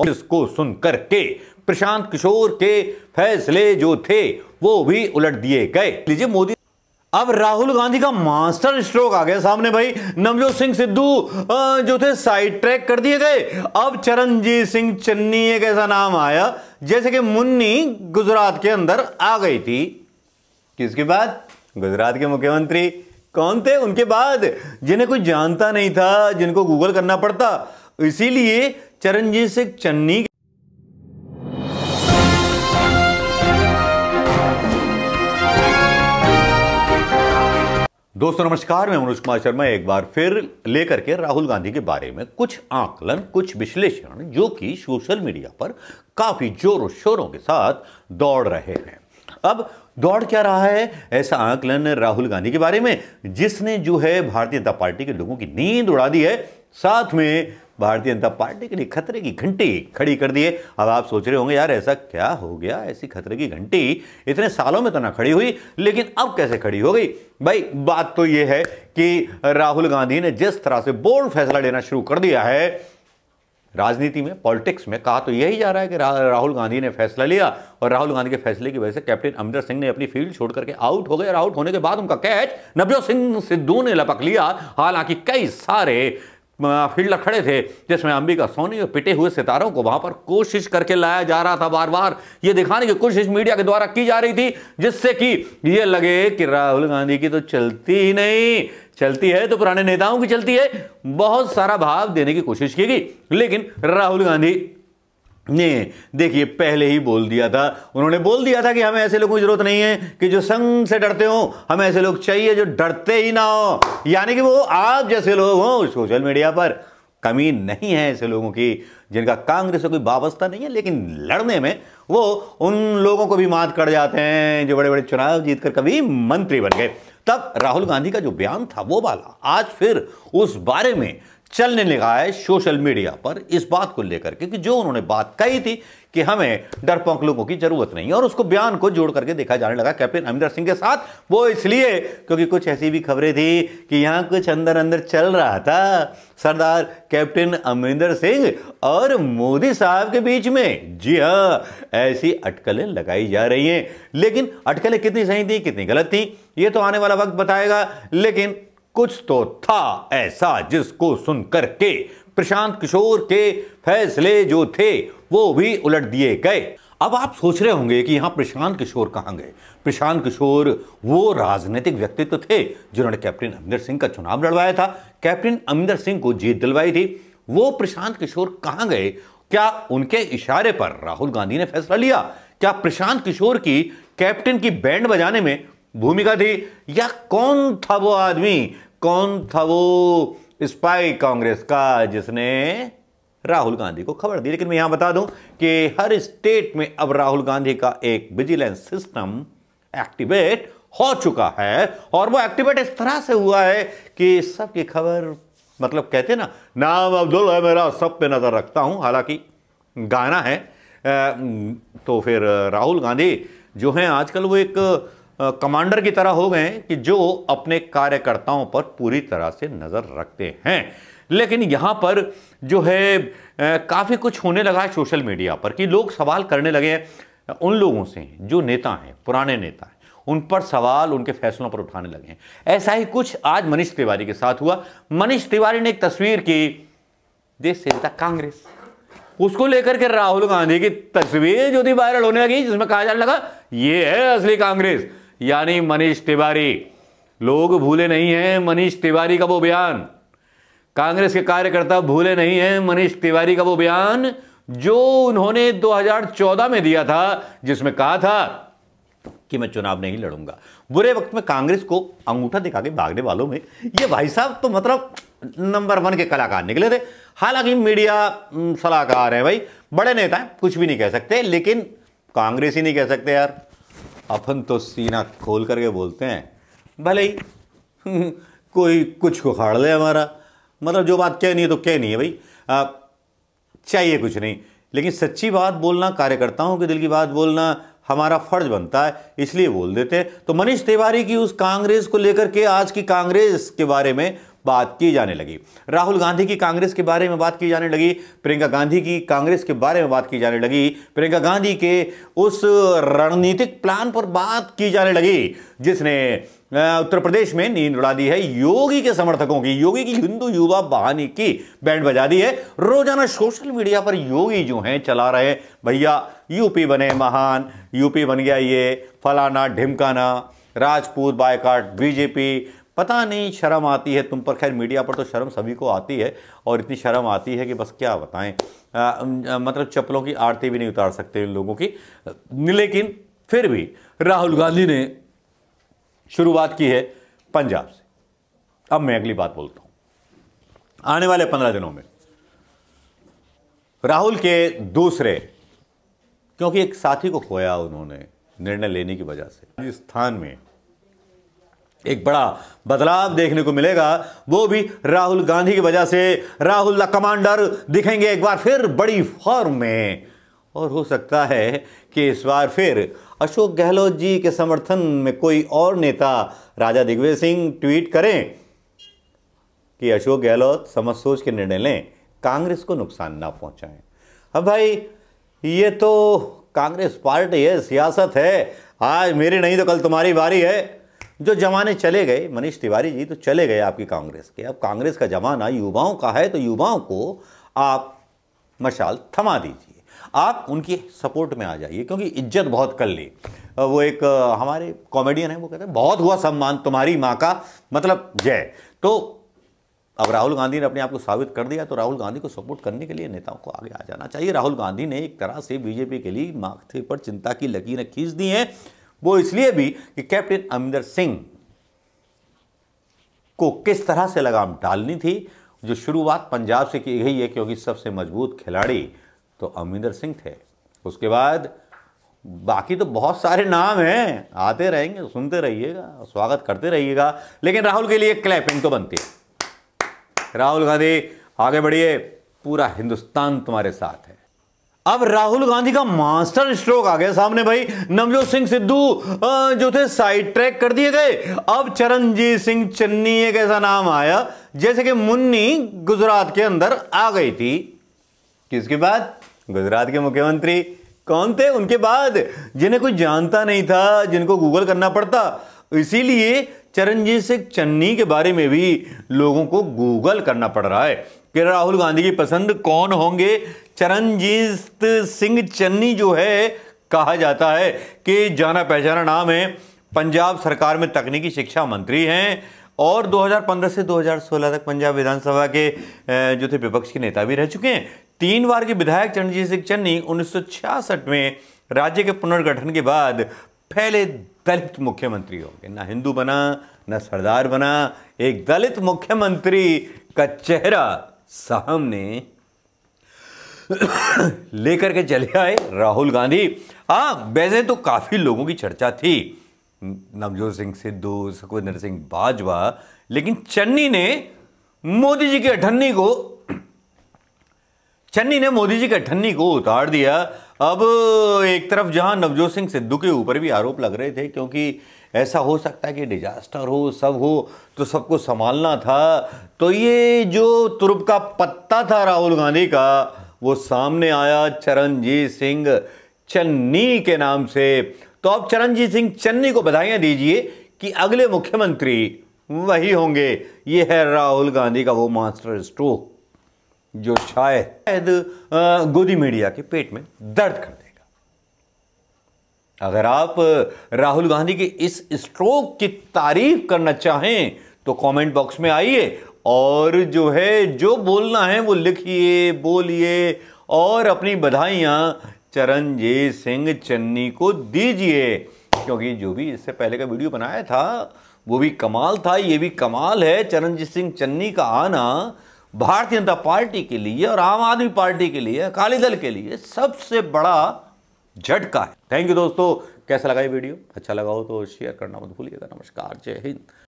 और इसको सुनकर के प्रशांत किशोर के फैसले जो थे वो भी उलट दिए गए लीजिए मोदी अब राहुल गांधी का मास्टर स्ट्रोक आ गया सामने भाई नवजोत सिंह सिद्धू जो थे साइड ट्रैक कर दिए गए अब चरणजीत सिंह चन्नी एक ऐसा नाम आया जैसे कि मुन्नी गुजरात के अंदर आ गई थी किसके बाद गुजरात के मुख्यमंत्री कौन थे उनके बाद जिन्हें कोई जानता नहीं था जिनको गूगल करना पड़ता इसीलिए चरणजीत सिंह चन्नी दोस्तों नमस्कार मैं मनोज कुमार शर्मा एक बार फिर लेकर के राहुल गांधी के बारे में कुछ आकलन कुछ विश्लेषण जो कि सोशल मीडिया पर काफी जोरों शोरों के साथ दौड़ रहे हैं अब दौड़ क्या रहा है ऐसा आकलन राहुल गांधी के बारे में जिसने जो है भारतीय जनता पार्टी के लोगों की नींद उड़ा दी है साथ में भारतीय जनता पार्टी के लिए खतरे की घंटी खड़ी कर दी है अब आप सोच रहे होंगे यार ऐसा क्या हो गया ऐसी खतरे की घंटी इतने सालों में तो ना खड़ी हुई लेकिन अब कैसे खड़ी हो गई भाई बात तो यह है कि राहुल गांधी ने जिस तरह से बोल्ड फैसला लेना शुरू कर दिया है राजनीति में पॉलिटिक्स में कहा तो यही जा रहा है कि रा, राहुल गांधी ने फैसला लिया और राहुल गांधी के फैसले की वजह से कैप्टन अमरिंदर सिंह ने अपनी फील्ड छोड़ करके आउट हो गए और आउट होने के बाद उनका कैच नवजोत सिंह सिद्धू ने लपक लिया हालांकि कई सारे फील्ड खड़े थे जिसमें अंबिका सोनी और पिटे हुए सितारों को वहां पर कोशिश करके लाया जा रहा था बार बार ये दिखाने की कोशिश मीडिया के द्वारा की जा रही थी जिससे कि ये लगे कि राहुल गांधी की तो चलती ही नहीं चलती है तो पुराने नेताओं की चलती है बहुत सारा भाव देने की कोशिश की गई लेकिन राहुल गांधी ने देखिए पहले ही बोल दिया था उन्होंने बोल दिया था कि हमें ऐसे लोगों की जरूरत नहीं है कि जो संग से डरते हो हमें ऐसे लोग चाहिए जो डरते ही ना हो यानी कि वो आप जैसे लोग हो सोशल मीडिया पर कमी नहीं है ऐसे लोगों की जिनका कांग्रेस से कोई वाबस्ता नहीं है लेकिन लड़ने में वो उन लोगों को भी मात कर जाते हैं जो बड़े बड़े चुनाव जीतकर कभी मंत्री बन गए तब राहुल गांधी का जो बयान था वो वाला आज फिर उस बारे में चलने लगा है सोशल मीडिया पर इस बात को लेकर के कि जो उन्होंने बात कही थी कि हमें डरपोंक लोगों की जरूरत नहीं है और उसको बयान को जोड़ करके देखा जाने लगा कैप्टन अमरिंदर सिंह के साथ वो इसलिए क्योंकि कुछ ऐसी भी खबरें थी कि यहाँ कुछ अंदर अंदर चल रहा था सरदार कैप्टन अमरिंदर सिंह और मोदी साहब के बीच में जी हाँ ऐसी अटकलें लगाई जा रही हैं लेकिन अटकलें कितनी सही थी कितनी गलत थी ये तो आने वाला वक्त बताएगा लेकिन कुछ तो था ऐसा जिसको सुन करके प्रशांत किशोर के फैसले जो थे वो भी उलट दिए गए अब आप सोच रहे होंगे कि यहाँ प्रशांत किशोर कहाँ गए प्रशांत किशोर वो राजनीतिक व्यक्तित्व थे जिन्होंने कैप्टन अमरिंदर सिंह का चुनाव लड़वाया था कैप्टन अमरिंदर सिंह को जीत दिलवाई थी वो प्रशांत किशोर कहाँ गए क्या उनके इशारे पर राहुल गांधी ने फैसला लिया क्या प्रशांत किशोर की कैप्टन की बैंड बजाने में भूमिका थी या कौन था वो आदमी कौन था वो स्पाई कांग्रेस का जिसने राहुल गांधी को खबर दी लेकिन मैं यहां बता दूं कि हर स्टेट में अब राहुल गांधी का एक विजिलेंस सिस्टम एक्टिवेट हो चुका है और वो एक्टिवेट इस तरह से हुआ है कि सबकी खबर मतलब कहते ना नाम अब्दुल है मेरा सब पे नज़र रखता हूं हालांकि गाना है तो फिर राहुल गांधी जो हैं आजकल वो एक कमांडर की तरह हो गए कि जो अपने कार्यकर्ताओं पर पूरी तरह से नज़र रखते हैं लेकिन यहाँ पर जो है काफ़ी कुछ होने लगा है सोशल मीडिया पर कि लोग सवाल करने लगे हैं उन लोगों से जो नेता हैं पुराने नेता हैं उन पर सवाल उनके फैसलों पर उठाने लगे हैं ऐसा ही कुछ आज मनीष तिवारी के साथ हुआ मनीष तिवारी ने एक तस्वीर की देश से कांग्रेस उसको लेकर के राहुल गांधी की तस्वीर जो थी वायरल होने लगी जिसमें कहा जाने लगा ये है असली कांग्रेस यानी मनीष तिवारी लोग भूले नहीं हैं मनीष तिवारी का वो बयान कांग्रेस के कार्यकर्ता भूले नहीं हैं मनीष तिवारी का वो बयान जो उन्होंने 2014 में दिया था जिसमें कहा था कि मैं चुनाव नहीं लड़ूंगा बुरे वक्त में कांग्रेस को अंगूठा दिखा के भागने वालों में ये भाई साहब तो मतलब नंबर वन के कलाकार निकले थे हालांकि मीडिया सलाहकार है भाई बड़े नेता हैं कुछ भी नहीं कह सकते लेकिन कांग्रेस ही नहीं कह सकते यार अपन तो सीना खोल करके बोलते हैं भले ही कोई कुछ को उखाड़ ले हमारा मतलब जो बात कहनी है तो कहनी है भाई आ, चाहिए कुछ नहीं लेकिन सच्ची बात बोलना कार्यकर्ताओं के दिल की बात बोलना हमारा फर्ज बनता है इसलिए बोल देते हैं तो मनीष तिवारी की उस कांग्रेस को लेकर के आज की कांग्रेस के बारे में बात की जाने लगी राहुल गांधी की कांग्रेस के बारे में बात की जाने लगी प्रियंका गांधी की कांग्रेस के बारे में बात की जाने लगी प्रियंका गांधी के उस रणनीतिक प्लान पर बात की जाने लगी जिसने उत्तर प्रदेश में नींद उड़ा दी है योगी के समर्थकों की योगी की हिंदू युवा बहानी की बैंड बजा दी है रोजाना सोशल मीडिया पर योगी जो हैं चला रहे भैया यूपी बने महान यूपी बन गया ये फलाना ढिमकाना राजपूत बायकाट बीजेपी पता नहीं शर्म आती है तुम पर खैर मीडिया पर तो शर्म सभी को आती है और इतनी शर्म आती है कि बस क्या बताएं मतलब चप्पलों की आरती भी नहीं उतार सकते इन लोगों की लेकिन फिर भी राहुल गांधी ने शुरुआत की है पंजाब से अब मैं अगली बात बोलता हूं आने वाले पंद्रह दिनों में राहुल के दूसरे क्योंकि एक साथी को खोया उन्होंने निर्णय लेने की वजह से राजस्थान में एक बड़ा बदलाव देखने को मिलेगा वो भी राहुल गांधी की वजह से राहुल द कमांडर दिखेंगे एक बार फिर बड़ी फॉर्म में और हो सकता है कि इस बार फिर अशोक गहलोत जी के समर्थन में कोई और नेता राजा दिग्विजय सिंह ट्वीट करें कि अशोक गहलोत समझ सोच के निर्णय लें कांग्रेस को नुकसान ना पहुंचाएं अब भाई ये तो कांग्रेस पार्टी है सियासत है आज मेरी नहीं तो कल तुम्हारी बारी है जो जमाने चले गए मनीष तिवारी जी तो चले गए आपकी कांग्रेस के अब कांग्रेस का जमाना युवाओं का है तो युवाओं को आप मशाल थमा दीजिए आप उनकी सपोर्ट में आ जाइए क्योंकि इज्जत बहुत कर ली वो एक हमारे कॉमेडियन है वो कहते हैं बहुत हुआ सम्मान तुम्हारी माँ का मतलब जय तो अब राहुल गांधी ने अपने आप को साबित कर दिया तो राहुल गांधी को सपोर्ट करने के लिए नेताओं को आगे आ जाना चाहिए राहुल गांधी ने एक तरह से बीजेपी के लिए माथे पर चिंता की लकीरें खींच दी हैं वो इसलिए भी कि कैप्टन अमरिंदर सिंह को किस तरह से लगाम डालनी थी जो शुरुआत पंजाब से की गई है क्योंकि सबसे मजबूत खिलाड़ी तो अमरिंदर सिंह थे उसके बाद बाकी तो बहुत सारे नाम हैं आते रहेंगे सुनते रहिएगा स्वागत करते रहिएगा लेकिन राहुल के लिए क्लैपिंग तो बनती है राहुल गांधी आगे बढ़िए पूरा हिंदुस्तान तुम्हारे साथ है अब राहुल गांधी का मास्टर स्ट्रोक आ गया सामने भाई नवजोत सिंह सिद्धू जो थे साइड ट्रैक कर दिए गए अब चरणजीत सिंह चन्नी एक ऐसा नाम आया जैसे कि मुन्नी गुजरात के अंदर आ गई थी किसके बाद गुजरात के मुख्यमंत्री कौन थे उनके बाद जिन्हें कोई जानता नहीं था जिनको गूगल करना पड़ता इसीलिए चरणजीत सिंह चन्नी के बारे में भी लोगों को गूगल करना पड़ रहा है कि राहुल गांधी की पसंद कौन होंगे चरणजीत सिंह चन्नी जो है कहा जाता है कि जाना पहचाना नाम है पंजाब सरकार में तकनीकी शिक्षा मंत्री हैं और 2015 से 2016 तक पंजाब विधानसभा के जो थे विपक्ष के नेता भी रह चुके हैं तीन बार के विधायक चरणजीत सिंह चन्नी उन्नीस में राज्य के पुनर्गठन के बाद पहले दलित मुख्यमंत्री होंगे ना हिंदू बना ना सरदार बना एक दलित मुख्यमंत्री का चेहरा सामने लेकर के चले आए राहुल गांधी हाँ वैसे तो काफ़ी लोगों की चर्चा थी नवजोत सिंह सिद्धू सुखविंदर सिंह बाजवा लेकिन चन्नी ने मोदी जी की अठन्नी को चन्नी ने मोदी जी की अठन्नी को उतार दिया अब एक तरफ जहां नवजोत सिंह सिद्धू के ऊपर भी आरोप लग रहे थे क्योंकि ऐसा हो सकता है कि डिजास्टर हो सब हो तो सबको संभालना था तो ये जो तुरप का पत्ता था राहुल गांधी का वो सामने आया चरणजीत सिंह चन्नी के नाम से तो आप चरणजीत सिंह चन्नी को बधाइयां दीजिए कि अगले मुख्यमंत्री वही होंगे ये है राहुल गांधी का वो मास्टर स्ट्रोक जो शायद गोदी मीडिया के पेट में दर्द कर देगा अगर आप राहुल गांधी के इस स्ट्रोक की तारीफ करना चाहें तो कमेंट बॉक्स में आइए और जो है जो बोलना है वो लिखिए बोलिए और अपनी बधाइयाँ चरणजीत सिंह चन्नी को दीजिए क्योंकि जो भी इससे पहले का वीडियो बनाया था वो भी कमाल था ये भी कमाल है चरणजीत सिंह चन्नी का आना भारतीय जनता पार्टी के लिए और आम आदमी पार्टी के लिए अकाली दल के लिए सबसे बड़ा झटका है थैंक यू दोस्तों कैसा लगा ये वीडियो अच्छा लगा हो तो शेयर करना मत भूलिएगा नमस्कार जय हिंद